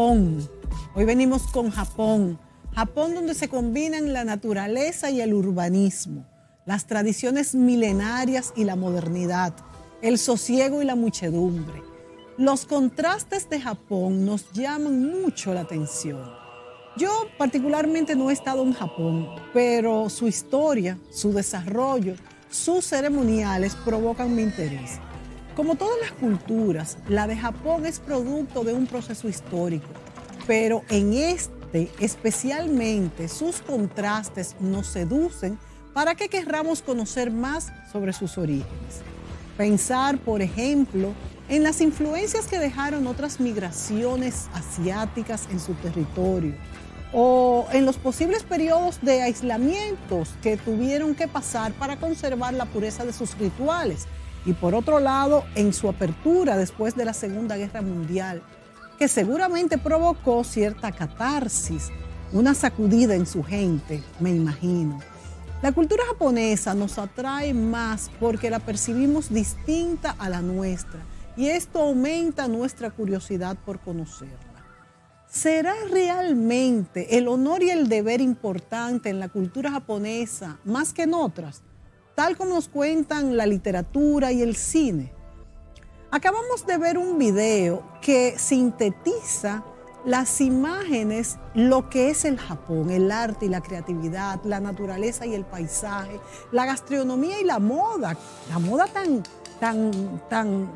Hoy venimos con Japón. Japón donde se combinan la naturaleza y el urbanismo, las tradiciones milenarias y la modernidad, el sosiego y la muchedumbre. Los contrastes de Japón nos llaman mucho la atención. Yo particularmente no he estado en Japón, pero su historia, su desarrollo, sus ceremoniales provocan mi interés. Como todas las culturas, la de Japón es producto de un proceso histórico, pero en este especialmente sus contrastes nos seducen para que querramos conocer más sobre sus orígenes. Pensar, por ejemplo, en las influencias que dejaron otras migraciones asiáticas en su territorio o en los posibles periodos de aislamientos que tuvieron que pasar para conservar la pureza de sus rituales y por otro lado en su apertura después de la Segunda Guerra Mundial, que seguramente provocó cierta catarsis, una sacudida en su gente, me imagino. La cultura japonesa nos atrae más porque la percibimos distinta a la nuestra y esto aumenta nuestra curiosidad por conocerla. ¿Será realmente el honor y el deber importante en la cultura japonesa más que en otras? tal como nos cuentan la literatura y el cine. Acabamos de ver un video que sintetiza las imágenes, lo que es el Japón, el arte y la creatividad, la naturaleza y el paisaje, la gastronomía y la moda, la moda tan, tan, tan,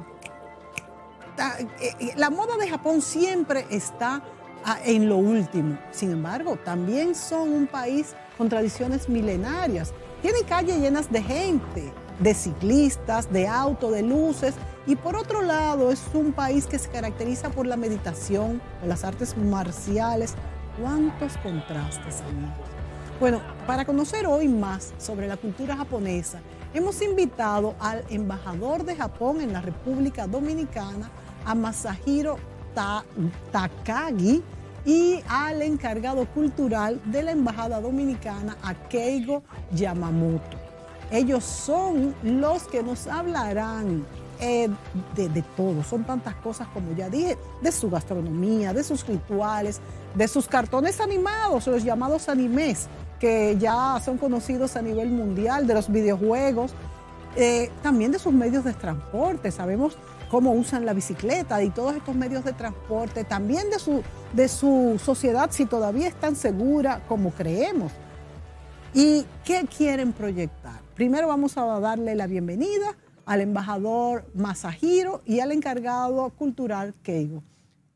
eh, eh, la moda de Japón siempre está ah, en lo último. Sin embargo, también son un país con tradiciones milenarias, tiene calles llenas de gente, de ciclistas, de autos, de luces. Y por otro lado, es un país que se caracteriza por la meditación, por las artes marciales. ¿Cuántos contrastes, amigos? Bueno, para conocer hoy más sobre la cultura japonesa, hemos invitado al embajador de Japón en la República Dominicana, a Masahiro Takagi, y al encargado cultural de la Embajada Dominicana, a Keigo Yamamoto. Ellos son los que nos hablarán eh, de, todo, son tantas cosas como ya dije, de su gastronomía, de sus rituales, de sus cartones animados, los llamados animes, que ya son conocidos a nivel mundial, de los videojuegos, eh, también de sus medios de transporte. Sabemos cómo usan la bicicleta y todos estos medios de transporte, también de su, de su sociedad, si todavía es tan segura como creemos. ¿Y qué quieren proyectar? Primero vamos a darle la bienvenida al embajador Masahiro y al encargado cultural Keigo.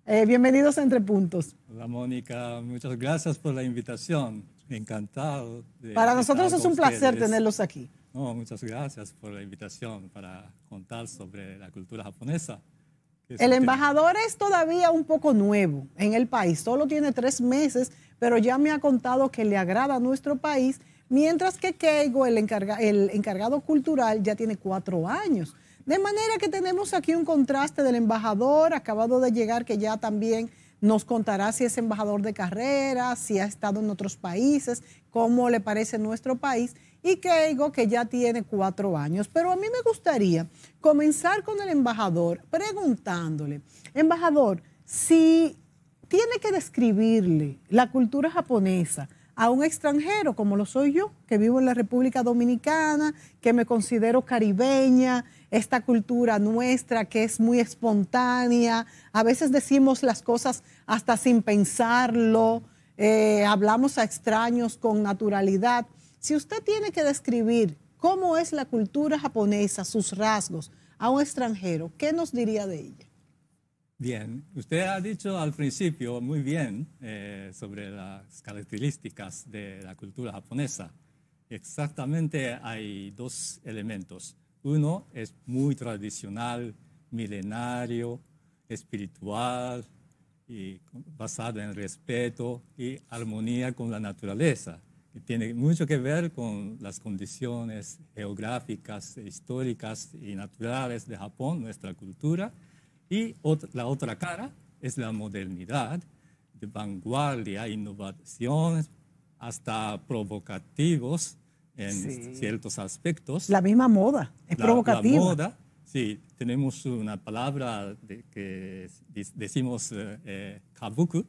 Eh, bienvenidos Entre Puntos. Hola Mónica, muchas gracias por la invitación. Encantado. Para nosotros es un placer tenerlos aquí. No, oh, muchas gracias por la invitación para contar sobre la cultura japonesa. El embajador es todavía un poco nuevo en el país, solo tiene tres meses, pero ya me ha contado que le agrada nuestro país, mientras que Keigo, el, el encargado cultural, ya tiene cuatro años. De manera que tenemos aquí un contraste del embajador acabado de llegar, que ya también nos contará si es embajador de carrera, si ha estado en otros países, cómo le parece nuestro país y Keigo, que ya tiene cuatro años. Pero a mí me gustaría comenzar con el embajador preguntándole, embajador, si tiene que describirle la cultura japonesa a un extranjero como lo soy yo, que vivo en la República Dominicana, que me considero caribeña, esta cultura nuestra que es muy espontánea, a veces decimos las cosas hasta sin pensarlo, eh, hablamos a extraños con naturalidad. Si usted tiene que describir cómo es la cultura japonesa, sus rasgos, a un extranjero, ¿qué nos diría de ella? Bien, usted ha dicho al principio muy bien eh, sobre las características de la cultura japonesa. Exactamente hay dos elementos. Uno es muy tradicional, milenario, espiritual, y basado en respeto y armonía con la naturaleza tiene mucho que ver con las condiciones geográficas, e históricas y naturales de Japón, nuestra cultura. Y la otra cara es la modernidad, de vanguardia, innovación, hasta provocativos en ciertos aspectos. La misma moda, es provocativa. La moda, sí, tenemos una palabra que decimos eh, eh, kabuku,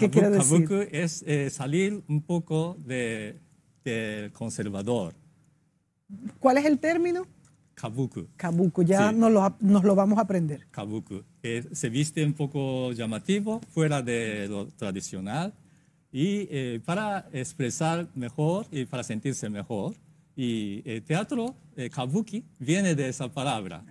¿Qué quiere decir? Kabuki es eh, salir un poco de, conservador. ¿Cuál es el término? Kabuki. Kabuki, ya nos, lo, vamos a aprender. Kabuki, eh, se viste un poco llamativo, fuera de lo tradicional, y eh, para expresar mejor y para sentirse mejor. Y el teatro kabuki viene de esa palabra.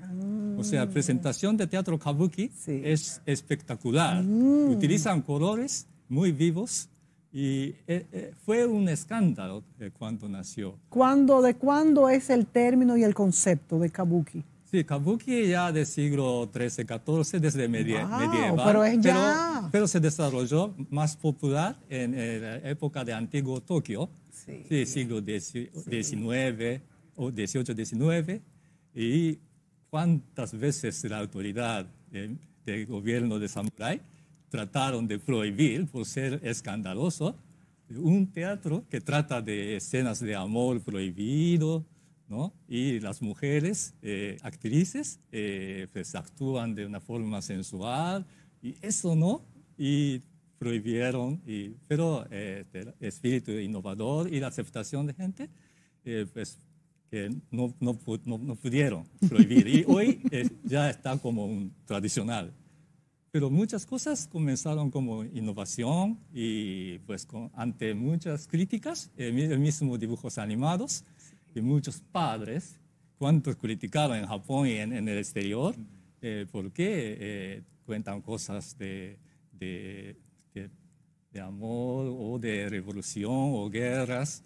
O sea, ah. presentación de teatro kabuki es espectacular. Mm. Utilizan colores muy vivos y eh, eh, fue un escándalo eh, cuando nació. ¿Cuándo, ¿De cuándo es el término y el concepto de kabuki? Sí, kabuki ya del siglo XIII, XIV, desde media, medieval. Pero, Pero, se desarrolló más popular en, la época de antiguo Tokio, siglo XIX o XVIII, XIX. Y cuántas veces la autoridad del de gobierno de Samurai trataron de prohibir por ser escandaloso, un teatro que trata de escenas de amor prohibido, ¿no? Y las mujeres, eh, actrices, eh, pues, actúan de una forma sensual, y eso no, y prohibieron, y, pero este, el espíritu innovador y la aceptación de gente, eh, pues, que no, no, no, pudieron prohibir. Y hoy ya está como un tradicional. Pero muchas cosas comenzaron como innovación y pues ante muchas críticas, eh, el, mismo dibujos animados y muchos padres, cuántos criticaban en Japón y en, el exterior, eh, porque eh, cuentan cosas de, de, de, amor o de revolución o guerras,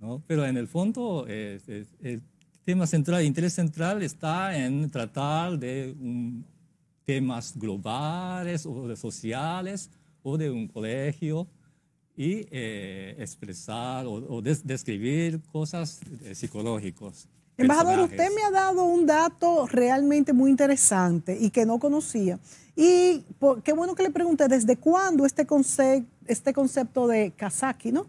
¿no? pero en el fondo el tema central, el interés central está en tratar de un temas globales o sociales o de un colegio y eh, expresar o, describir cosas eh, psicológicas. Embajador, usted me ha dado un dato realmente muy interesante y que no conocía. Y qué bueno que le pregunte, ¿desde cuándo este, este concepto de Kazaki, no?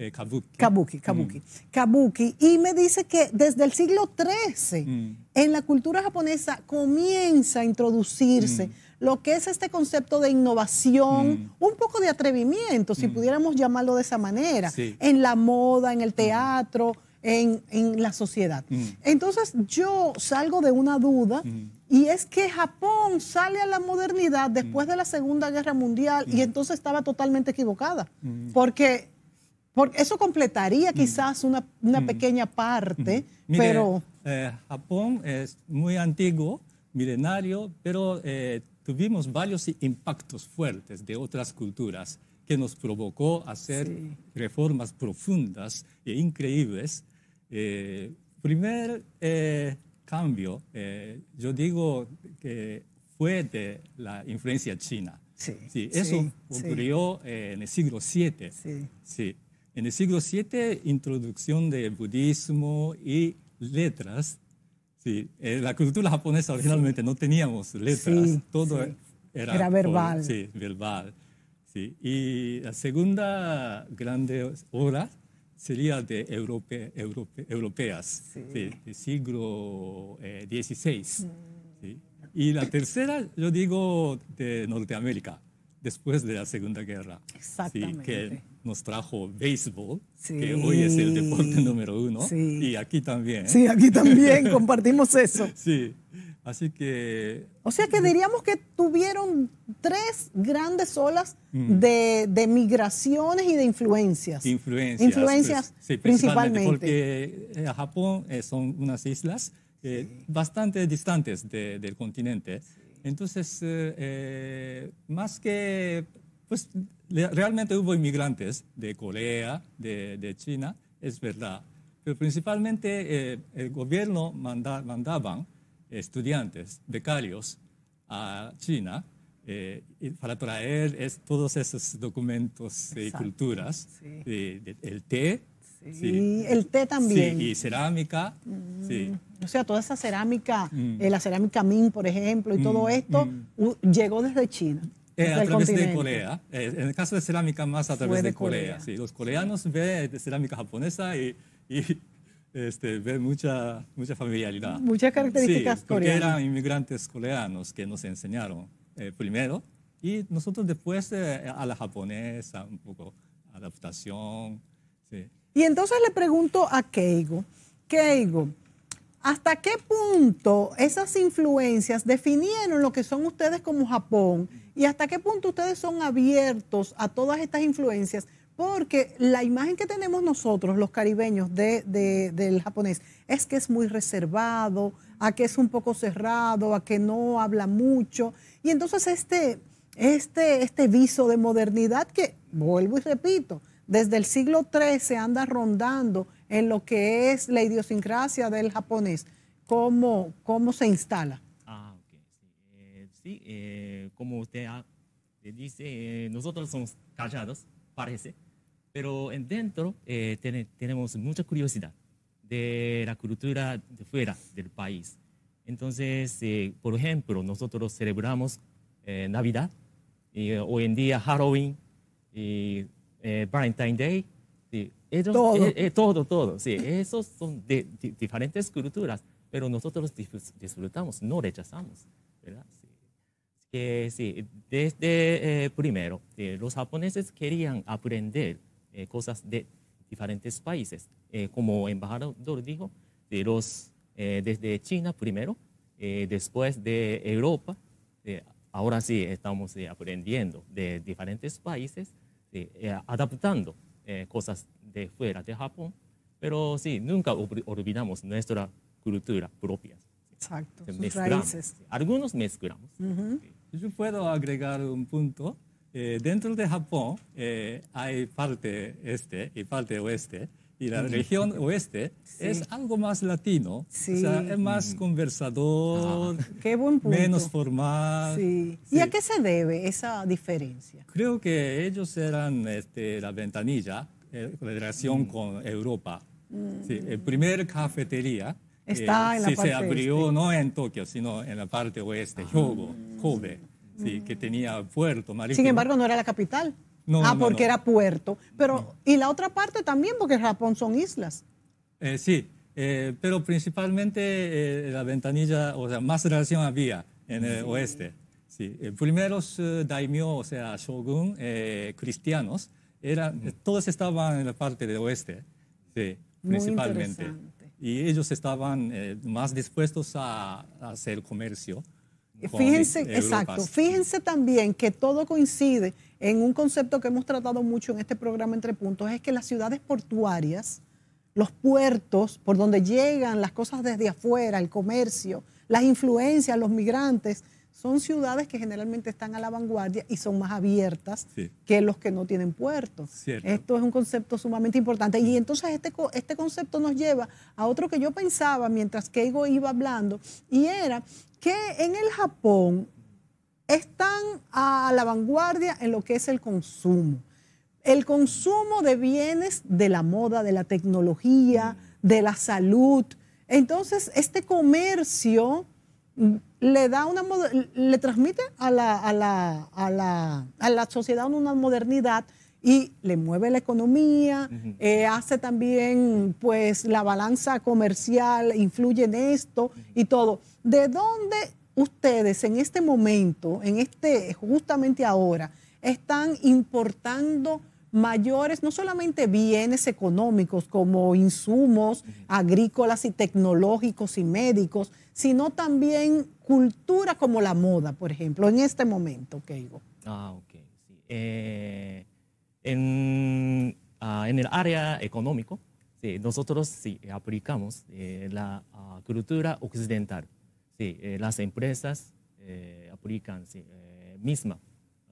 Eh, kabuki. Kabuki, kabuki. Mm. Kabuki. Y me dice que desde el siglo XIII mm. en la cultura japonesa comienza a introducirse mm. lo que es este concepto de innovación, un poco de atrevimiento, si pudiéramos llamarlo de esa manera, en la moda, en el teatro. En, la sociedad. Entonces yo salgo de una duda y es que Japón sale a la modernidad después de la Segunda Guerra Mundial y entonces estaba totalmente equivocada, porque porque eso completaría mm. quizás una, una mm. pequeña parte, mm. pero... Eh, Japón es muy antiguo, milenario, pero eh, tuvimos varios impactos fuertes de otras culturas que nos provocó hacer reformas profundas e increíbles. Eh, primer eh, cambio, yo digo que fue de la influencia china. Sí, eso ocurrió en el siglo VII. sí en el siglo VII, introducción del budismo y letras. Sí, eh, la cultura japonesa originalmente no teníamos letras, todo Era, verbal. sí, verbal. Sí. Y la segunda grande obra sería de europeas, del siglo XVI. Eh, mm. Y la tercera, yo digo, de Norteamérica, después de la Segunda Guerra. Exactamente nos trajo béisbol, que hoy es el deporte número uno. Y aquí también. Sí, aquí también compartimos eso. Sí, así que... O sea que diríamos que tuvieron tres grandes olas mm. de, de, migraciones y de influencias. Influencias. Influencias pues, principalmente, Porque eh, Japón eh, son unas islas eh, bastante distantes del continente. Entonces, más que pues realmente hubo inmigrantes de Corea, de, China, es verdad, pero principalmente eh, el gobierno mandaba mandaban estudiantes, becarios a China eh, para traer es, todos esos documentos y culturas, de, el té. el té también. y cerámica. Mm. O sea, toda esa cerámica, mm. eh, la cerámica Ming, por ejemplo, y todo mm, esto, llegó desde China a través de Corea. Eh, en el caso de cerámica, más a través de, Corea. Sí, los coreanos ven este, cerámica japonesa y, y este, ven mucha, mucha familiaridad. Muchas características coreanas. Porque eran inmigrantes coreanos que nos enseñaron eh, primero y nosotros después eh, a la japonesa, un poco adaptación. Sí. Y entonces le pregunto a Keigo, Keigo, ¿hasta qué punto esas influencias definieron lo que son ustedes como Japón? y hasta qué punto ustedes son abiertos a todas estas influencias, porque la imagen que tenemos nosotros, los caribeños, del japonés, es que es muy reservado, a que es un poco cerrado, a que no habla mucho. Y entonces este, este, este viso de modernidad que, vuelvo y repito, desde el siglo XIII anda rondando en lo que es la idiosincrasia del japonés, cómo se instala? Eh, como usted dice, eh, nosotros somos callados, parece, pero en dentro eh, tenemos mucha curiosidad de la cultura de fuera del país. Entonces, por ejemplo, nosotros celebramos Navidad, y hoy en día Halloween, y, Valentine's Day, todo. todo, sí. Esos son diferentes culturas, pero nosotros disfrutamos, no rechazamos, ¿verdad? sí, desde eh, primero, eh, los japoneses querían aprender eh, cosas de diferentes países. como embajador dijo, los, desde China primero, después de Europa, ahora sí estamos aprendiendo de diferentes países, adaptando cosas de fuera de Japón, pero sí, nunca olvidamos nuestra cultura propia. Exacto, sus Algunos mezclamos. Yo puedo agregar un punto. Eh, dentro de Japón eh, hay parte este y parte oeste. Y la región oeste es algo más latino, es más conversador, ah, menos formal. ¿Y a qué se debe esa diferencia? Creo que ellos eran este, la ventanilla, de eh, relación mm. con Europa. Mm. Sí, el primer cafetería Está eh, en la sí, se abrió este. no en Tokio, sino en la parte oeste, ah. Hyogo, Kobe, sí, que tenía puerto marítimo. Sin embargo, no era la capital. No, ah, porque era puerto. Pero, y la otra parte también, porque Japón son islas. Eh, sí, eh, pero principalmente la ventanilla, o sea, más relación había en el oeste. Sí. primeros daimyo, o sea, shogun, cristianos, eran, todos estaban en la parte del oeste, sí, principalmente y ellos estaban eh, más dispuestos a, hacer comercio. Fíjense, exacto, fíjense también que todo coincide en un concepto que hemos tratado mucho en este programa Entre Puntos, es que las ciudades portuarias, los puertos por donde llegan las cosas desde afuera, el comercio, las influencias, los migrantes, son ciudades que generalmente están a la vanguardia y son más abiertas que los que no tienen puertos. Esto es un concepto sumamente importante. Y entonces este, este concepto nos lleva a otro que yo pensaba mientras Keigo iba hablando, y era que en el Japón están a la vanguardia en lo que es el consumo. El consumo de bienes de la moda, de la tecnología, mm. de la salud. Entonces, este comercio le da una le transmite a la, a la, a la, a la sociedad una modernidad y le mueve la economía, eh, hace también pues la balanza comercial, influye en esto y todo. ¿De dónde ustedes en este momento, en este justamente ahora, están importando mayores, no solamente bienes económicos como insumos agrícolas y tecnológicos y médicos, sino también cultura como la moda, por ejemplo, en este momento, Keigo. Ah, ok. Eh, ah, en, el área económico, nosotros sí, aplicamos eh, la ah, cultura occidental. Eh, las empresas aplican sí, misma,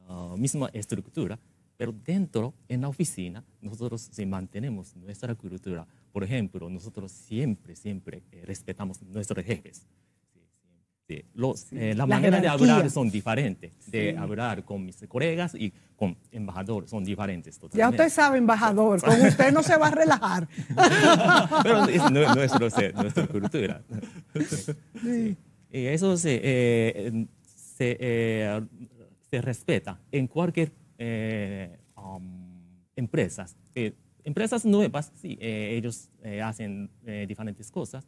ah, misma estructura pero dentro, en la oficina, nosotros si mantenemos nuestra cultura. Por ejemplo, nosotros siempre, siempre eh, respetamos nuestros jefes. Sí, Los, eh, la, manera de hablar son diferentes, de hablar con mis colegas y con embajador son diferentes. Ya usted sabe, embajador, con usted no se va a relajar. Pero es nuestra cultura. eso se, eh, se respeta en cualquier eh, um, empresas. empresas nuevas, sí, eh, ellos eh, hacen diferentes cosas,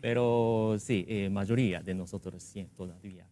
pero sí, mayoría de nosotros todavía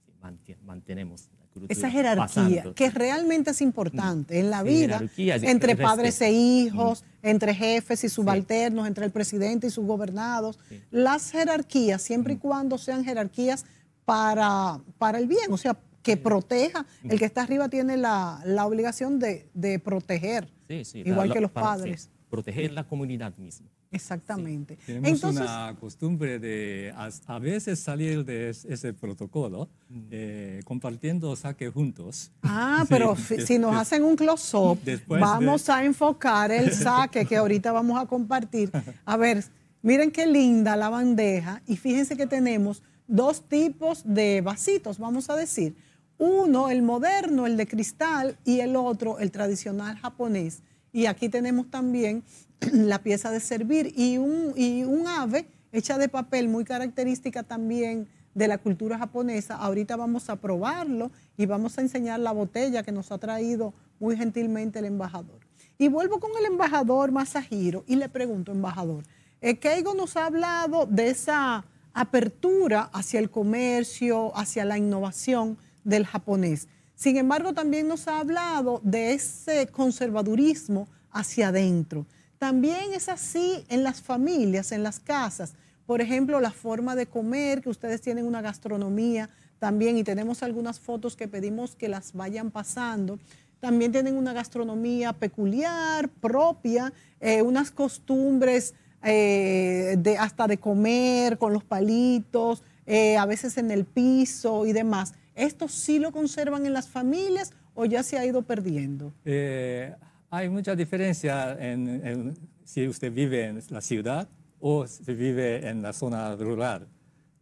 mantenemos Esa jerarquía que realmente es importante en la vida, entre padres e hijos, mm. entre jefes y subalternos, entre el presidente y sus gobernados. Las jerarquías, siempre y mm. cuando sean jerarquías para, para el bien, o sea, que proteja. El que está arriba tiene la, obligación de, proteger, igual que los padres. proteger la comunidad misma. Exactamente. Tenemos una costumbre de a, veces salir de ese, protocolo eh, compartiendo saque juntos. Ah, pero si nos hacen un close-up, vamos a enfocar el saque que ahorita vamos a compartir. A ver, miren qué linda la bandeja y fíjense que tenemos dos tipos de vasitos, vamos a decir uno, el moderno, el de cristal, y el otro, el tradicional japonés. Y aquí tenemos también la pieza de servir y un, ave hecha de papel muy característica también de la cultura japonesa. Ahorita vamos a probarlo y vamos a enseñar la botella que nos ha traído muy gentilmente el embajador. Y vuelvo con el embajador Masahiro y le pregunto, embajador, eh, Keigo nos ha hablado de esa apertura hacia el comercio, hacia la innovación, del japonés. Sin embargo, también nos ha hablado de ese conservadurismo hacia adentro. También es así en las familias, en las casas. Por ejemplo, la forma de comer, que ustedes tienen una gastronomía también, y tenemos algunas fotos que pedimos que las vayan pasando. También tienen una gastronomía peculiar, propia, eh, unas costumbres eh, de, hasta de comer con los palitos, eh, a veces en el piso y demás. ¿Esto sí lo conservan en las familias o ya se ha ido perdiendo? Eh, hay mucha diferencia en, si usted vive en la ciudad o si vive en la zona rural.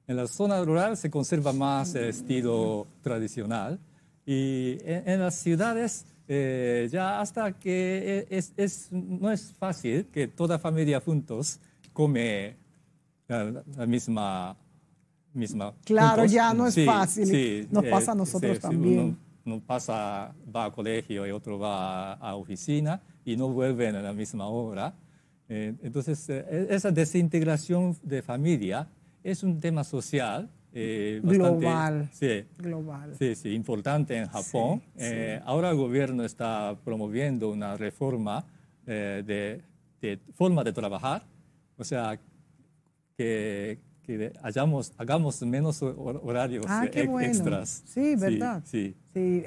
En la zona rural se conserva más el estilo tradicional y en, las ciudades eh, ya hasta que es, no es fácil que toda familia juntos come la misma misma. Claro, ya no es fácil. Nos pasa a eh, nosotros también. Uno, pasa, va a colegio y otro va a, oficina y no vuelven a la misma hora. Eh, entonces, eh, e-, esa desintegración de familia es un tema social. global. Sí, global. Sí, sí, importante en Japón. Ahora el gobierno está promoviendo una reforma de, de, forma de trabajar, o sea, que que hayamos, hagamos menos horarios ah, eh, qué extras. Sí, verdad. Sí,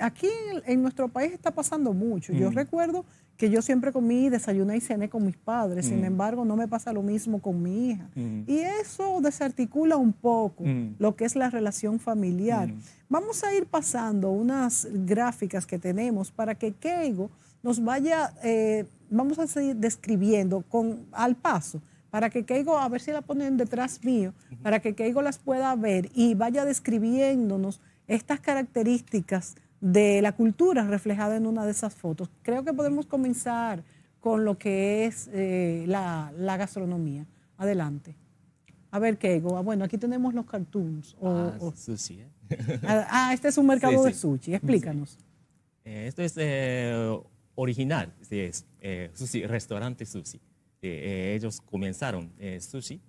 Aquí en, nuestro país está pasando mucho. Yo mm. recuerdo que yo siempre comí, desayuné y cené con mis padres. Sin mm. embargo, no me pasa lo mismo con mi hija. Mm. Y eso desarticula un poco lo que es la relación familiar. Vamos a ir pasando unas gráficas que tenemos para que Keigo nos vaya, eh, vamos a seguir describiendo con, al paso para que Keigo, a ver si la ponen detrás mío, para que Keigo las pueda ver y vaya describiéndonos estas características de la cultura reflejada en una de esas fotos. Creo que podemos comenzar con lo que es eh, la, gastronomía. Adelante. A ver, Keigo. Ah, bueno, aquí tenemos los cartoons. ah, sushi. ¿eh? Ah, ah, este es un mercado de sushi. Explícanos. Eh, esto es original, sí, es sushi, restaurante sushi. Eh, ellos comenzaron el eh, sushi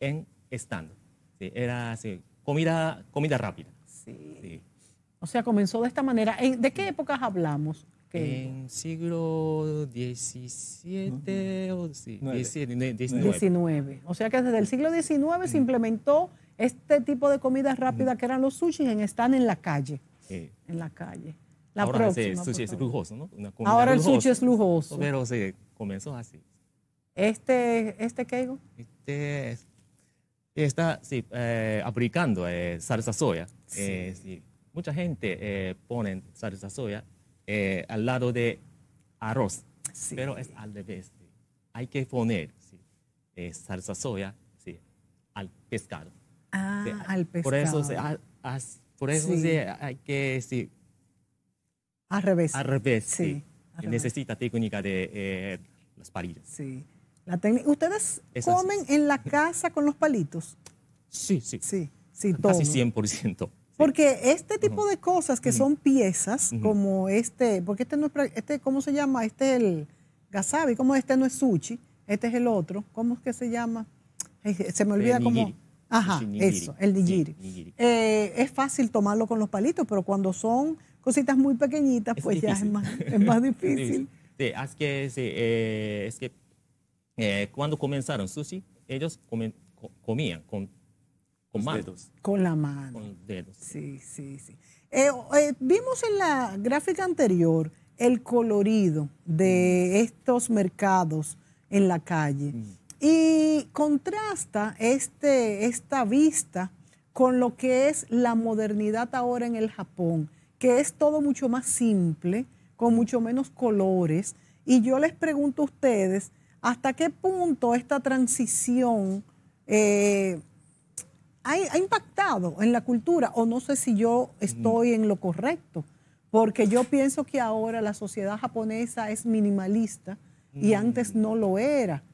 en stand. era comida, comida rápida. O sea, comenzó de esta manera. ¿De qué épocas hablamos? En En siglo XVII o O sea que desde el siglo XIX se implementó este tipo de comida rápida que eran los sushi en están en la calle. En la calle. Ahora el sushi es lujoso, ¿no? Ahora el sushi es lujoso. Pero se comenzó así. Este, este keigo. Este, está eh, aplicando eh, salsa soya. Eh, mucha gente pone salsa soya al lado de arroz, pero es al revés. Hay que poner salsa soya al pescado. Ah, ah al pescado. Por eso por eso hay que sí. Al revés. Al revés, sí. Necesita técnica de las parillas. Sí. ¿Ustedes comen en la casa con los palitos? Sí, sí. Sí, sí, todo. Casi 100%. Porque este tipo de cosas que son piezas, como este, porque este no es, este, ¿cómo se llama? Este es el gasabi, como este no es sushi, este es el otro, ¿cómo es que se llama? Se me olvida cómo. Ajá, eso, el nigiri. Eh, es fácil tomarlo con los palitos, pero cuando son cositas muy pequeñitas, pues ya es más, más difícil. Sí, es que, eh, es que eh, cuando comenzaron sushi, ellos comían con, con manos. Con la mano. Con dedos. Sí, sí, sí. Eh, eh, vimos en la gráfica anterior el colorido de mm. estos mercados en la calle. Mm. Y contrasta este, esta vista con lo que es la modernidad ahora en el Japón, que es todo mucho más simple, con mucho menos colores. Y yo les pregunto a ustedes, ¿Hasta qué punto esta transición eh, ha, impactado en la cultura? O no sé si yo estoy en lo correcto, porque yo pienso que ahora la sociedad japonesa es minimalista y mm. antes no lo era.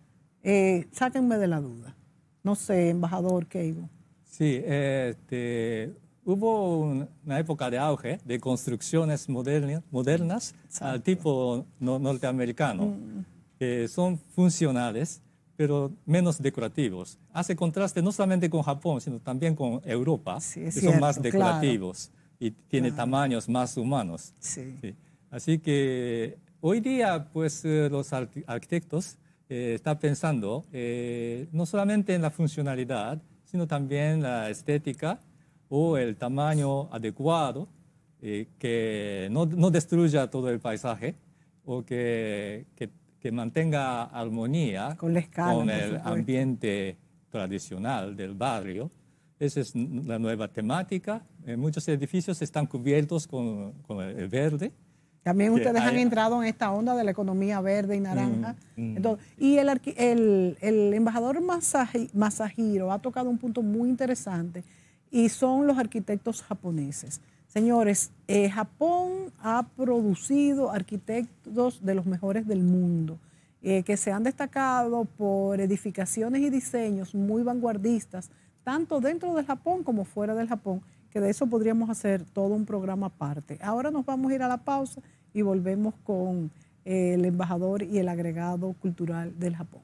Eh, sáquenme de la duda. No sé, embajador Keigo. Sí, este, hubo una época de auge de construcciones modernas, al tipo norteamericano. Mm eh, son funcionales, pero menos decorativos. Hace contraste no solamente con Japón, sino también con Europa, que son más decorativos y tiene tamaños más humanos. Así que hoy día, pues eh, los arquitectos está eh, están pensando eh, no solamente en la funcionalidad, sino también la estética o el tamaño adecuado que no, no, destruya todo el paisaje o que que mantenga armonía con, el ambiente tradicional del barrio. Esa es la nueva temática. muchos edificios están cubiertos con, con el verde. También ustedes han entrado en esta onda de la economía verde y naranja. Mm, mm. y el, el, embajador Masahiro ha tocado un punto muy interesante y son los arquitectos japoneses. Señores, eh, Japón ha producido arquitectos de los mejores del mundo, eh, que se han destacado por edificaciones y diseños muy vanguardistas, tanto dentro del Japón como fuera del Japón, que de eso podríamos hacer todo un programa aparte. Ahora nos vamos a ir a la pausa y volvemos con eh, el embajador y el agregado cultural del Japón.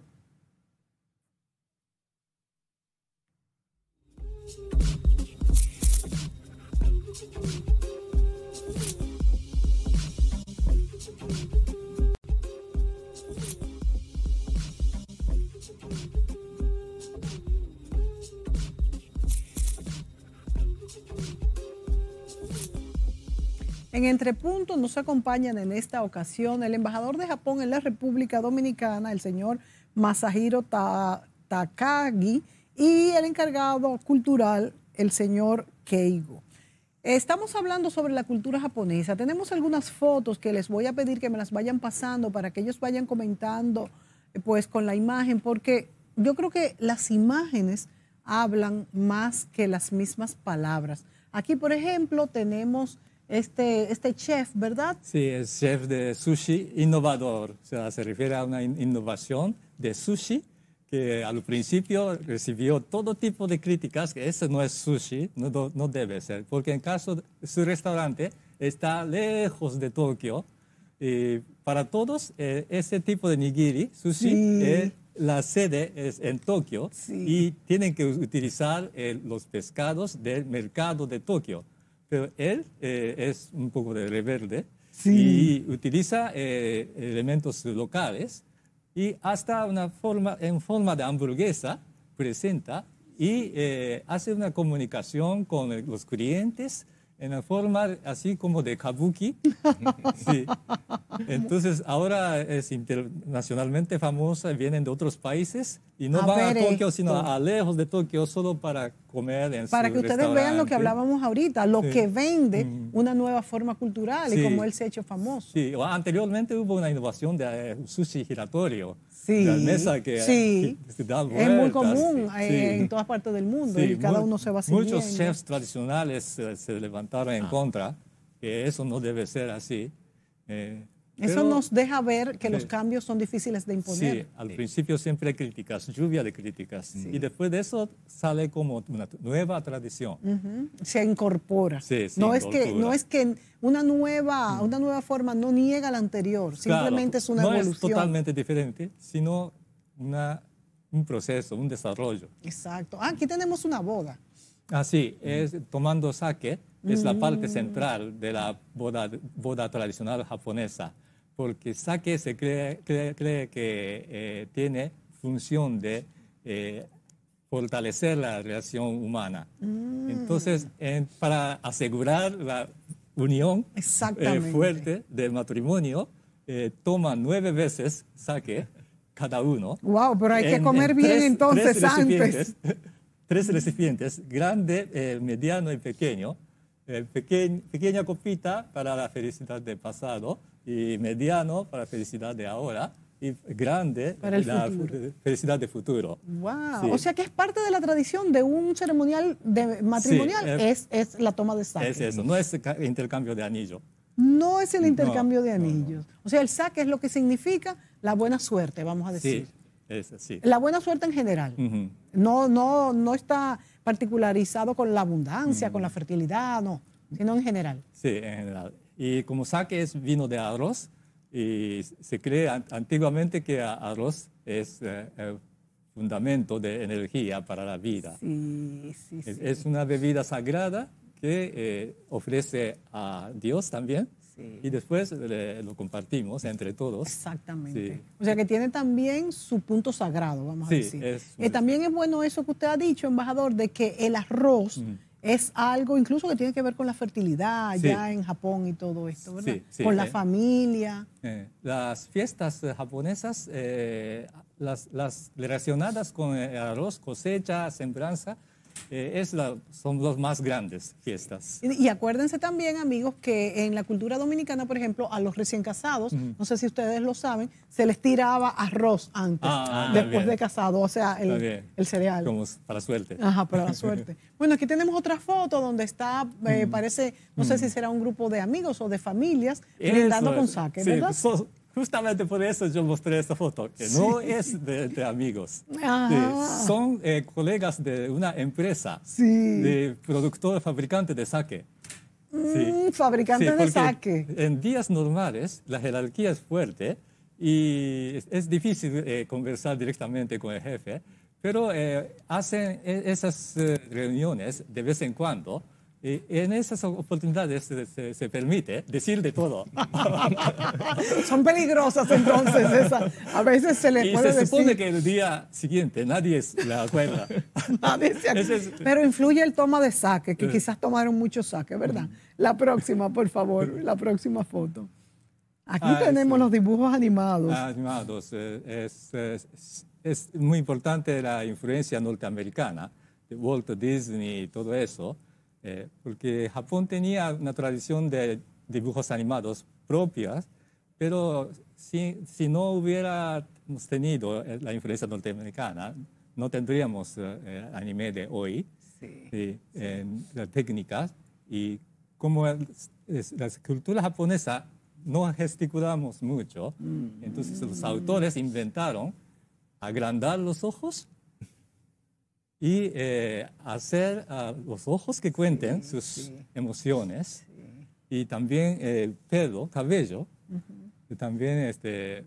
En Entrepunto nos acompañan en esta ocasión el embajador de Japón en la República Dominicana, el señor Masahiro Takagi, y el encargado cultural, el señor Keigo. Estamos hablando sobre la cultura japonesa. Tenemos algunas fotos que les voy a pedir que me las vayan pasando para que ellos vayan comentando eh, pues con la imagen, porque yo creo que las imágenes hablan más que las mismas palabras. Aquí, por ejemplo, tenemos este, este chef, ¿verdad? Sí, es chef de sushi innovador. O sea, se refiere a una innovación de sushi que al principio recibió todo tipo de críticas, que ese no es sushi, no, debe ser, porque en caso de su restaurante está lejos de Tokio. Y para todos, eh, ese tipo de nigiri, sushi, eh, la sede es en Tokio y tienen que utilizar eh, los pescados del mercado de Tokio pero él eh, es un poco de rebelde y utiliza eh, elementos locales y hasta una forma, en forma de hamburguesa presenta y eh, hace una comunicación con los clientes en la forma así como de kabuki. Entonces ahora es internacionalmente famosa, vienen de otros países y no va van a Tokio, sino a, lejos de Tokio solo para comer en Para que ustedes vean lo que hablábamos ahorita, lo que vende mm. una nueva forma cultural y cómo él se ha hecho famoso. Sí, anteriormente hubo una innovación de eh, sushi giratorio sí, que, sí, Es muy común eh, en todas partes del mundo y cada uno se va Muchos chefs tradicionales se, levantaron en ah. contra, que eso no debe ser así. Eh, eso nos deja ver que los cambios son difíciles de imponer. Sí, al principio siempre hay críticas, lluvia de críticas. Y después de eso sale como una nueva tradición. Se incorpora. no, es que, no es que una nueva, mm. una nueva forma no niega la anterior, simplemente es una evolución. No es totalmente diferente, sino una, un proceso, un desarrollo. Exacto. Ah, aquí tenemos una boda. Así, ah, es tomando sake, es la mm. parte central de la boda, boda tradicional japonesa porque saque se cree, que eh, tiene función de eh, fortalecer la relación humana. Mm. Entonces, para asegurar la unión eh, fuerte del matrimonio, toma nueve veces saque cada uno. Wow, pero hay que comer bien entonces antes. tres recipientes, grande, mediano y pequeño. pequeña copita para la felicidad del pasado y mediano para felicidad de ahora y grande para la felicidad de futuro. Wow. O sea que es parte de la tradición de un ceremonial matrimonial, es, es, la toma de saque. Es eso, no es el intercambio de anillo. No es el intercambio de anillos. O sea, el saque es lo que significa la buena suerte, vamos a decir. Sí, es así. La buena suerte en general. No, no, no está particularizado con la abundancia, con la fertilidad, no, sino en general. Sí, en general. Y como sake es vino de arroz, y se cree antiguamente que arroz es eh, el fundamento de energía para la vida. Sí, sí, Es, una bebida sagrada que eh, ofrece a Dios también. Y después lo compartimos entre todos. Exactamente. O sea que tiene también su punto sagrado, vamos a decir. Eh, también es bueno eso que usted ha dicho, embajador, de que el arroz mm es algo incluso que tiene que ver con la fertilidad allá en Japón y todo esto, ¿verdad? con la eh. familia. Eh, las fiestas eh, japonesas, las, relacionadas con arroz, cosecha, sembranza, eh, es son las más grandes fiestas. Y, acuérdense también, amigos, que en la cultura dominicana, por ejemplo, a los recién casados, no sé si ustedes lo saben, se les tiraba arroz antes, ah, ah, después de casado, o sea, el, cereal. Como para suerte. Ajá, para la suerte. bueno, aquí tenemos otra foto donde está, eh, parece, no sé si será un grupo de amigos o de familias, brindando con saque, ¿verdad? Pues, Justamente por eso yo mostré esta foto, que no es de, amigos. Ah. son eh, colegas de una empresa de productor fabricante de saque. Mm, fabricante de saque. En días normales la jerarquía es fuerte y es, difícil eh, conversar directamente con el jefe, pero eh, hacen esas reuniones de vez en cuando y en esas oportunidades se, permite decir de todo. Son peligrosas entonces A veces se le y puede se supone que el día siguiente nadie la acuerda. nadie se Pero influye el toma de saque, que quizás tomaron muchos saques, ¿verdad? La próxima, por favor, la próxima foto. Aquí ah, tenemos los dibujos animados. Ah, animados. Eh, es, es muy importante la influencia norteamericana de Walt Disney y todo eso. Eh, porque Japón tenía una tradición de dibujos animados propias, pero si, si no hubiéramos tenido eh, la influencia norteamericana, no tendríamos eh, anime de hoy, sí, las técnicas, y como la cultura japonesa no gesticulamos mucho, mm. entonces los autores inventaron agrandar los ojos y eh, hacer ah, los ojos que cuenten sus emociones y también el eh, pelo, cabello, que también este,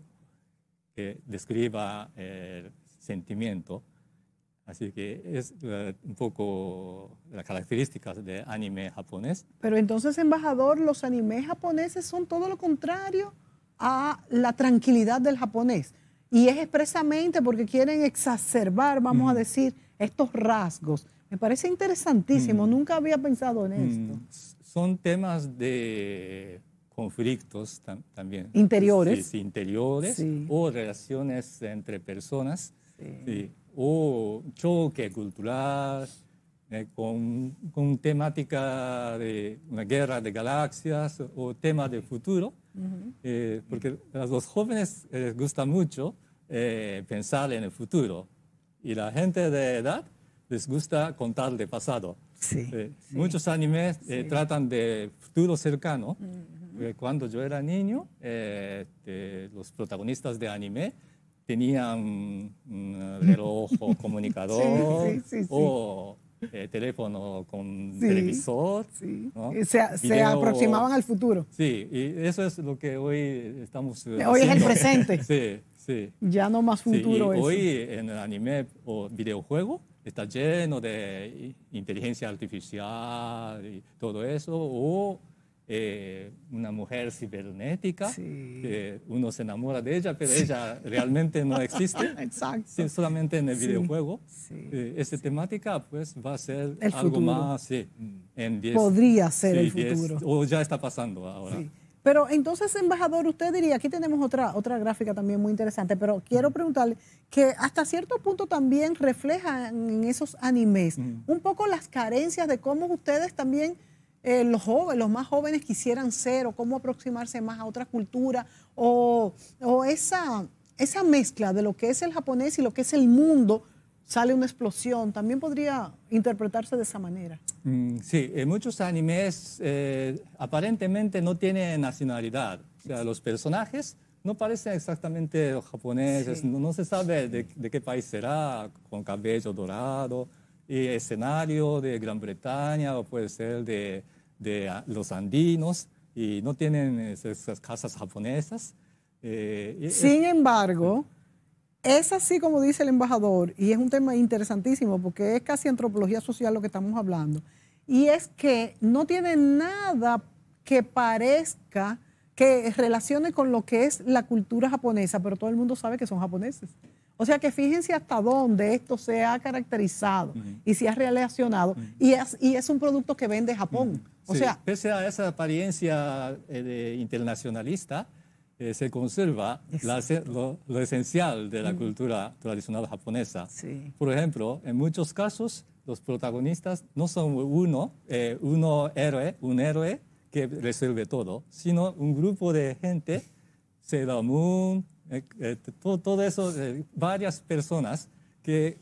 que describa eh, el sentimiento. Así que es un poco las características de anime japonés. Pero entonces, embajador, los animes japoneses son todo lo contrario a la tranquilidad del japonés. Y es expresamente porque quieren exacerbar, vamos a decir, estos rasgos. Me parece interesantísimo, mm. nunca había pensado en mm, esto. Son temas de conflictos también. Interiores. interiores o relaciones entre personas o choque cultural eh, con, temática de una guerra de galaxias o tema de futuro, eh, porque a los jóvenes les gusta mucho eh, pensar en el futuro y la gente de edad les gusta contar de pasado. Eh, muchos animes eh, tratan de futuro cercano. Eh, cuando yo era niño, este, los protagonistas de anime tenían reloj comunicador o teléfono con televisor. Se, aproximaban al futuro. Sí, y eso es lo que hoy estamos... Hoy es el presente. sí. Ya no más futuro sí, Hoy en el anime o videojuego está lleno de inteligencia artificial y todo eso, o eh, una mujer cibernética, uno se enamora de ella, pero ella realmente no existe, Exacto. solamente en el videojuego. Eh, esa temática pues va a ser el algo más en 10. Podría ser el futuro. o ya está pasando ahora. Pero entonces, embajador, usted diría, aquí tenemos otra, otra gráfica también muy interesante, pero quiero preguntarle que hasta cierto punto también reflejan en esos animes un poco las carencias de cómo ustedes también, eh, los jóvenes, los más jóvenes quisieran ser o cómo aproximarse más a otra cultura o, esa, esa mezcla de lo que es el japonés y lo que es el mundo sale una explosión, también podría interpretarse de esa manera. Mm, sí, en muchos animes eh, aparentemente no tienen nacionalidad. O sea, los personajes no parecen exactamente japoneses, no, se sabe de, qué país será, con cabello dorado, y escenario de Gran Bretaña o puede ser de, de ah, los andinos, y no tienen esas casas japonesas. Eh, Sin embargo es así como dice el embajador, y es un tema interesantísimo porque es casi antropología social lo que estamos hablando, y es que no tiene nada que parezca que relacione con lo que es la cultura japonesa, pero todo el mundo sabe que son japoneses. O sea que fíjense hasta dónde esto se ha caracterizado y se ha relacionado. y, es, es, un producto que vende Japón. O sea, pese a esa apariencia eh, internacionalista, eh, se conserva la, lo, esencial de la mm. cultura tradicional japonesa. Por ejemplo, en muchos casos, los protagonistas no son eh, uno, héroe, un héroe que resuelve todo, sino un grupo de gente, se Moon, eh, todo, todo, eso, varias personas que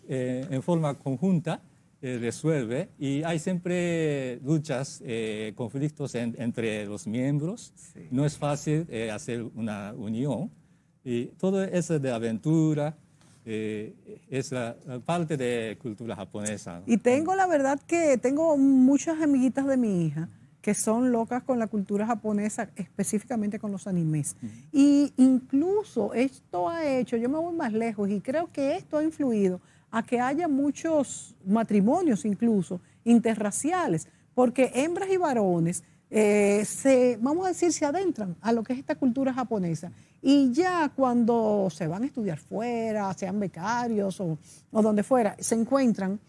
en forma conjunta eh, resuelve y hay siempre luchas, eh, conflictos entre los miembros. No es fácil eh, hacer una unión. Y todo eso de aventura es la, parte de cultura japonesa. Y tengo la verdad que tengo muchas amiguitas de mi hija que son locas con la cultura japonesa, específicamente con los animes. Y incluso esto ha hecho, yo me voy más lejos y creo que esto ha influido a que haya muchos matrimonios incluso interraciales, porque hembras y varones eh, se, vamos a decir, se adentran a lo que es esta cultura japonesa. Y ya cuando se van a estudiar fuera, sean becarios o, donde fuera, se encuentran,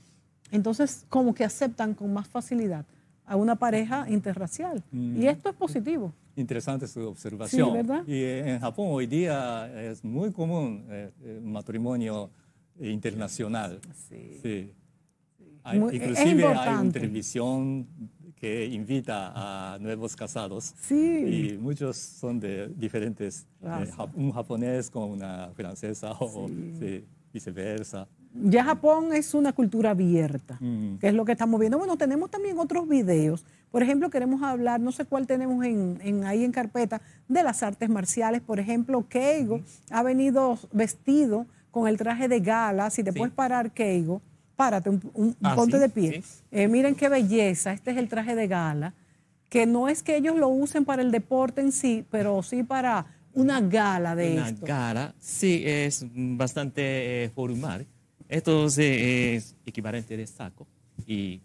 entonces como que aceptan con más facilidad a una pareja interracial. Y mm. esto es positivo. Interesante su observación. Y en Japón hoy día es muy común eh, eh, matrimonio eh, internacional. Sí. inclusive hay una televisión que invita a nuevos casados y muchos son de diferentes, eh, un japonés con una francesa o viceversa. Ya Japón es una cultura abierta, mm. que es lo que estamos viendo. Bueno, tenemos también otros videos. Por ejemplo, queremos hablar, no sé cuál tenemos en, ahí en carpeta, de las artes marciales. Por ejemplo, Keigo ha venido vestido con el traje de gala, si te puedes parar, Keigo, párate, un, ah, ponte de pie. Eh, miren qué belleza, este es el traje de gala, que no es que ellos lo usen para el deporte en sí, pero sí para una gala de esto. Una gala, sí, es bastante eh, formal. Esto es equivalente de saco y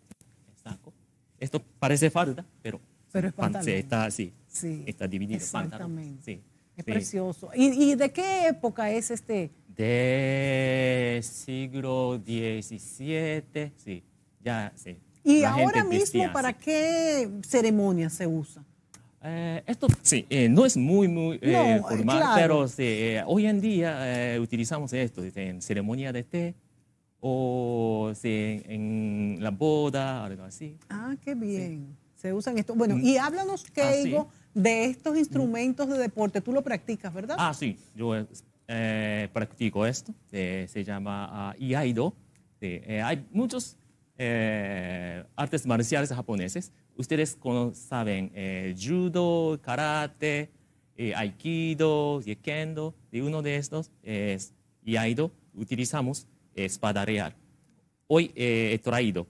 saco. Esto parece falda, pero, pero es pantalón. está así, sí, está dividido. Exactamente. es precioso. ¿Y de qué época es este? De siglo XVII, sí, ya sí. ¿Y ahora mismo para qué ceremonia se usa? Eh, esto sí, eh, no es muy, muy eh, formal, pero hoy en día utilizamos esto en ceremonia de té o en la boda, algo así. Ah, qué bien. Se usan esto. Bueno, mm. y háblanos, ah, Keigo, de estos instrumentos de deporte. Tú lo practicas, ¿verdad? Ah, sí. Yo eh, practico esto, eh, se llama ah, Iaido. Eh, hay muchos artes marciales japoneses. Ustedes saben judo, karate, aikido, yekendo. Y uno de estos es Iaido. Utilizamos espada real. Hoy he traído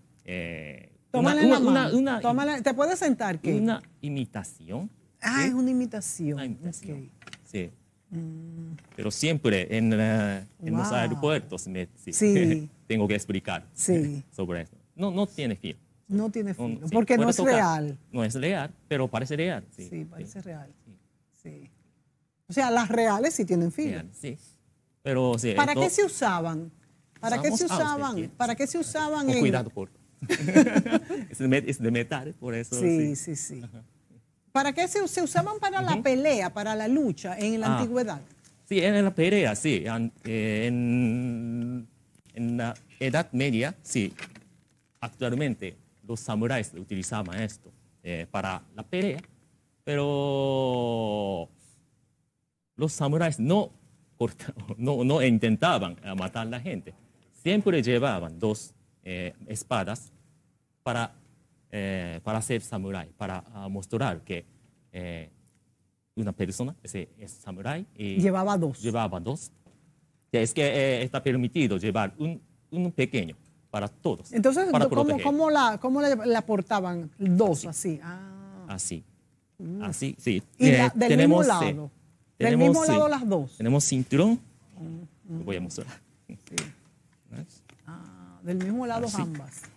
una, ¿Te puedes sentar, Una imitación. Ah, es una imitación. Sí. Mm. Pero siempre en, eh, los aeropuertos tengo que explicar sobre esto. No, no tiene fin. No tiene fin, porque no es real. No es real, pero parece real. Sí, parece real. O sea, las reales sí tienen fin. sí. Pero, sí, ¿Para qué se usaban? ¿Para qué se usaban? ¿Para qué se usaban? cuidado es, de, metal, por eso. sí, sí. sí. ¿Para qué se, usaban para la pelea, para la lucha en la ah. antigüedad? Sí, en la pelea, sí. Eh, en, la Edad Media, sí. Actualmente los samuráis utilizaban esto eh, para la pelea, pero los samuráis no, no, no intentaban eh, matar a la gente. Siempre llevaban dos espadas para eh, para ser samurai para ah, mostrar que eh, una persona ese, es, samurai llevaba dos. Llevaba dos. Es que eh, está permitido llevar un, pequeño para todos. Entonces, ¿cómo, cómo, la, cómo la, portaban? Dos, así. Ah. Así. Mm. así. sí. Y del mismo lado. del mismo lado las dos. Tenemos cinturón. Mm, mm. voy a mostrar. Ah, del mismo lado ambas.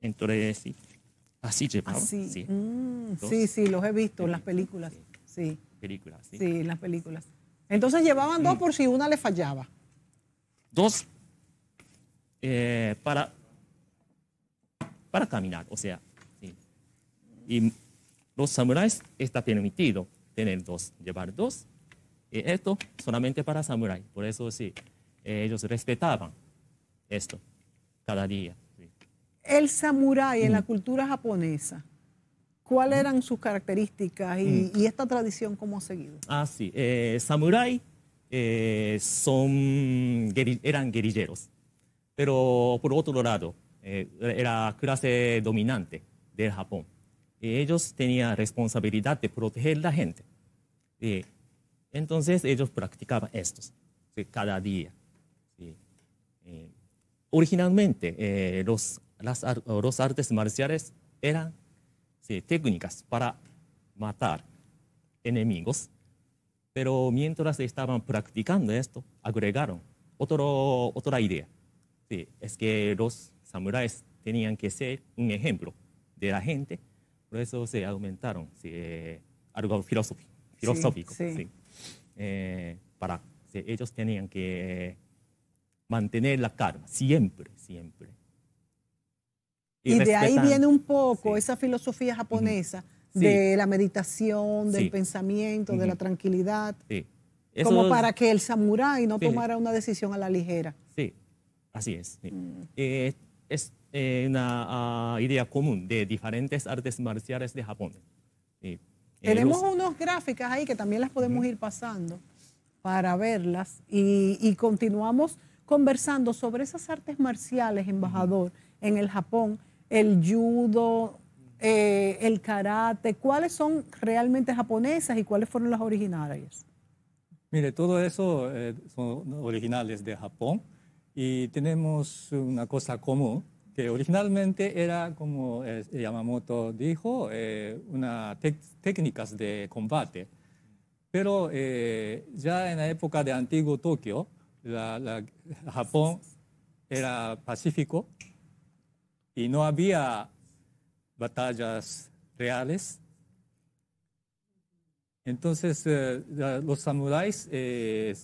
Entonces, sí. Así mm, llevaban. Sí. sí, los he visto en las películas. Sí. Películas, sí. en las películas. Entonces llevaban dos por si una le fallaba. Dos eh, para, para caminar, o sea. Y los samuráis está permitido tener dos, llevar dos. esto solamente para samuráis. Por eso sí, ellos respetaban esto cada día. El samurái en la mm. cultura japonesa, ¿cuáles mm. eran sus características mm. y, esta tradición cómo ha seguido? Ah, sí. Eh, samurái eh, eran guerrilleros, pero por otro lado, eh, era clase dominante del Japón. Ellos tenían responsabilidad de proteger a la gente. entonces ellos practicaban estos cada día. originalmente los las, los artes marciales eran técnicas para matar enemigos, pero mientras estaban practicando esto, agregaron otro, otra idea. es que los samuráis tenían que ser un ejemplo de la gente, por eso se aumentaron algo filosófico, eh, para ellos tenían que mantener la calma siempre, siempre. Y, de ahí viene un poco esa filosofía japonesa de la meditación, del pensamiento, de la tranquilidad. como para que el samurái no tomara una decisión a la ligera. Sí, así es. Mm. Eh, es eh, una ah, idea común de diferentes artes marciales de Japón. Eh, Tenemos unas unos gráficas ahí que también las podemos ir pasando para verlas y, y, continuamos conversando sobre esas artes marciales, embajador, en el Japón el judo, eh, el karate, ¿cuáles son realmente japonesas y cuáles fueron las originales? Mire, todo eso eh, son originales de Japón y tenemos una cosa común, que originalmente era, como eh, Yamamoto dijo, una técnicas de combate. Pero ya en la época de antiguo Tokio, Japón era pacífico y no había batallas reales. Entonces eh, los samuráis eh,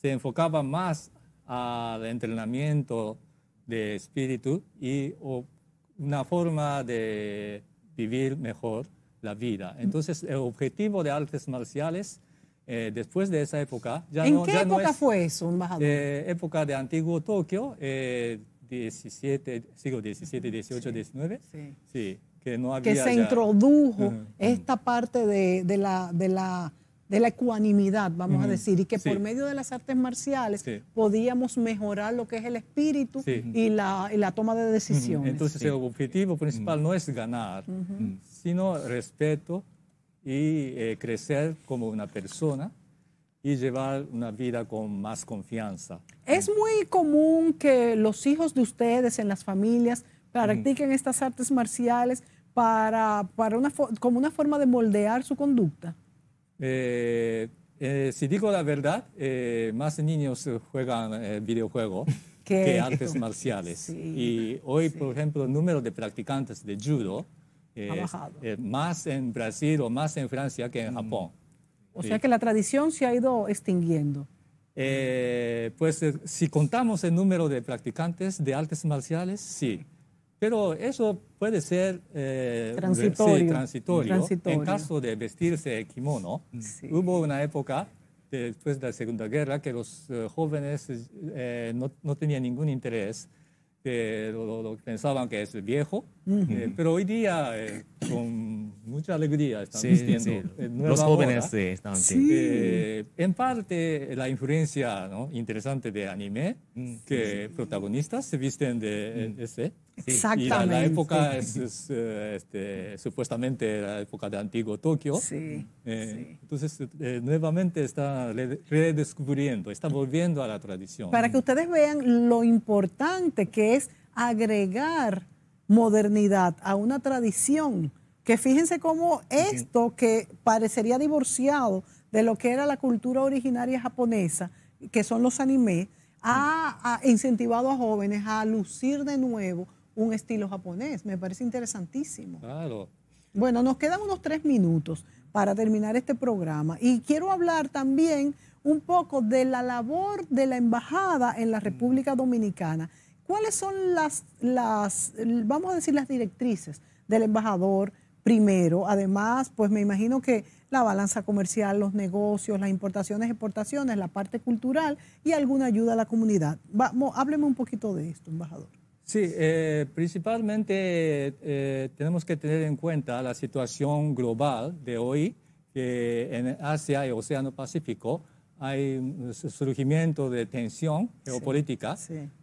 se enfocaban más al entrenamiento de espíritu y una forma de vivir mejor la vida. Entonces, el objetivo de artes marciales eh, después de esa época... Ya ¿En no, qué época fue eso, embajador? época de antiguo Tokio, 17, siglo 19, sí. que no había... Que se introdujo esta parte de, de, la, de, la, de la ecuanimidad, vamos a decir, y que por medio de las artes marciales podíamos mejorar lo que es el espíritu y la, la, toma de decisiones. Entonces el objetivo principal no es ganar, sino respeto y eh, crecer como una persona y llevar una vida con más confianza. Es muy común que los hijos de ustedes en las familias practiquen mm. estas artes marciales para, para una, como una forma de moldear su conducta. Eh, eh, si digo la verdad, eh, más niños juegan videojuegos que artes marciales. y hoy, por ejemplo, el número de practicantes de judo es más en Brasil o más en Francia que en mm. Japón. O sea que la tradición se ha ido extinguiendo. Eh, pues eh, si contamos el número de practicantes de artes marciales, sí. Pero eso puede ser eh, transitorio. transitorio. En caso de vestirse de kimono, hubo una época después de la Segunda Guerra que los jóvenes no, tenían ningún interés. pensaban que es viejo, pero hoy día con mucha alegría están vistiendo. Los jóvenes están. Sí. Eh, en parte la influencia ¿no? interesante de anime, mm, que protagonistas se visten de mm. ese... Exactamente. Y la, época es, eh, este, supuestamente la época de antiguo Tokio. Sí. Eh, entonces, nuevamente está redescubriendo, está volviendo a la tradición. Para que ustedes vean lo importante que es agregar modernidad a una tradición que fíjense cómo esto que parecería divorciado de lo que era la cultura originaria japonesa, que son los animes, ha, incentivado a jóvenes a lucir de nuevo un estilo japonés. Me parece interesantísimo. Claro. Bueno, nos quedan unos tres minutos para terminar este programa y quiero hablar también un poco de la labor de la embajada en la mm. República Dominicana. ¿Cuáles son las, las vamos a decir, las directrices del embajador? primero. Además, pues me imagino que la balanza comercial, los negocios, las importaciones, exportaciones, la parte cultural y alguna ayuda a la comunidad. Vamos, hábleme un poquito de esto, embajador. Sí, eh, principalmente eh, tenemos que tener en cuenta la situación global de hoy, que en Asia y Océano Pacífico hay un surgimiento de tensión geopolítica.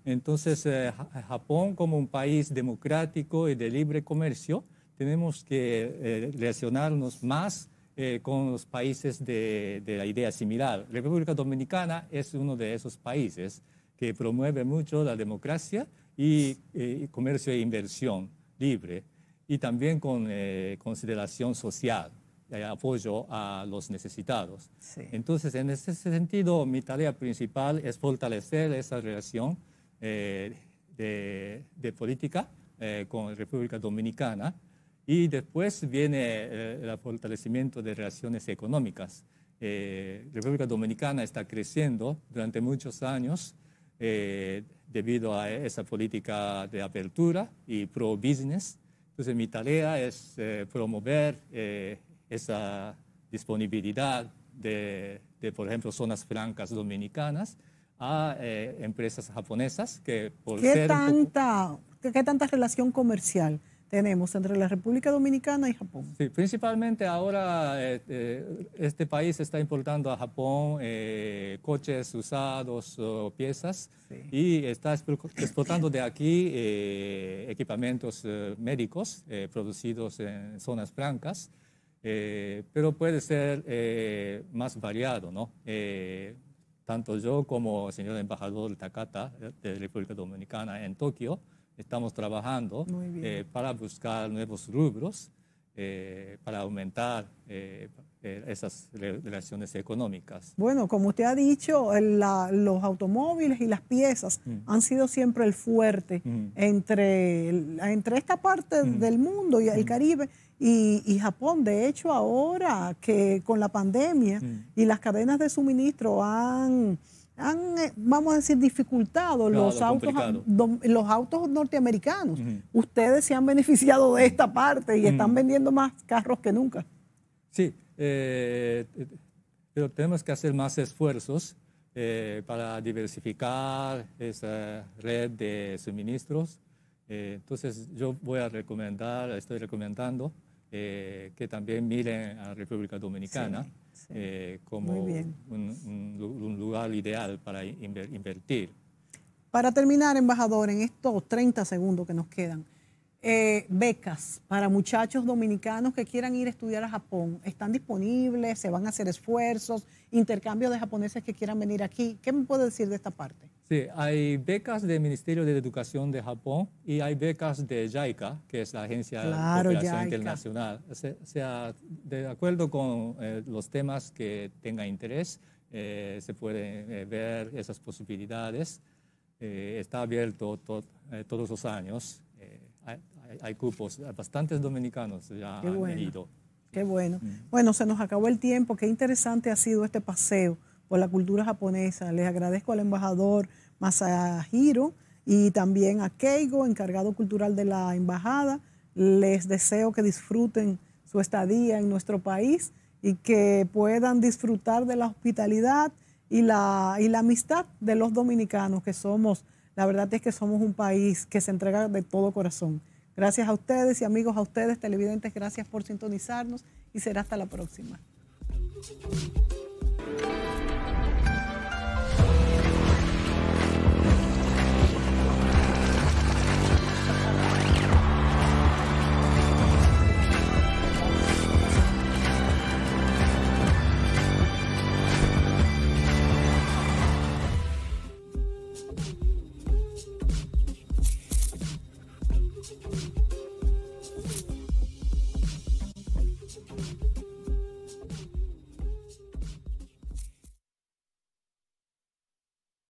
Entonces, eh, Japón como un país democrático y de libre comercio, tenemos que eh, relacionarnos más eh, con los países de, la idea similar. La República Dominicana es uno de esos países que promueve mucho la democracia y eh, comercio e inversión libre y también con consideración social, apoyo a los necesitados. Entonces, en ese sentido, mi tarea principal es fortalecer esa relación de, de, política con la República Dominicana y después viene eh, el fortalecimiento de relaciones económicas. Eh, República Dominicana está creciendo durante muchos años eh, debido a esa política de apertura y pro-business. Entonces mi tarea es promover esa disponibilidad de, por ejemplo, zonas francas dominicanas a empresas japonesas que por ¿Qué Tanta, ¿Qué tanta relación comercial tenemos entre la República Dominicana y Japón. Sí, principalmente ahora este, este país está importando a Japón eh, coches usados o piezas y está exportando de aquí eh, equipamientos eh, médicos producidos en zonas francas, pero puede ser más variado, ¿no? tanto yo como el señor embajador Takata de la República Dominicana en Tokio, estamos trabajando eh, para buscar nuevos rubros eh, para aumentar eh, esas relaciones económicas. Bueno, como usted ha dicho, los automóviles y las piezas mm. han sido siempre el fuerte mm. entre, entre esta parte mm. del mundo y el Caribe y, Japón. De hecho, ahora que con la pandemia y las cadenas de suministro han han, eh, vamos a decir, dificultado los, autos, los autos norteamericanos. Ustedes se han beneficiado de esta parte y están vendiendo más carros que nunca. Sí, pero eh, eh, tenemos que hacer más esfuerzos para diversificar esa red de suministros. entonces yo voy a recomendar, estoy recomendando que también miren a la República Dominicana. Eh, como un, lugar ideal para invertir. Para terminar, embajador, en estos 30 segundos que nos quedan, eh, becas para muchachos dominicanos que quieran ir a estudiar a Japón, ¿están disponibles? ¿Se van a hacer esfuerzos? ¿Intercambios de japoneses que quieran venir aquí? ¿Qué me puede decir de esta parte? Sí, hay becas del Ministerio de Educación de Japón y hay becas de JICA, que es la Agencia de Cooperación Internacional. O sea, de acuerdo con eh, los temas que tenga interés, eh, se pueden eh, ver esas posibilidades. está abierto todos los años. Hay, hay, cupos, bastantes dominicanos ya Qué han bueno. Qué bueno. Bueno, se nos acabó el tiempo. Qué interesante ha sido este paseo por la cultura japonesa. Les agradezco al embajador Masahiro y también a Keigo, encargado cultural de la embajada. Les deseo que disfruten su estadía en nuestro país y que puedan disfrutar de la hospitalidad y la, y la amistad de los dominicanos que somos. La verdad es que somos un país que se entrega de todo corazón. Gracias a ustedes y amigos a ustedes, televidentes, gracias por sintonizarnos y será hasta la próxima.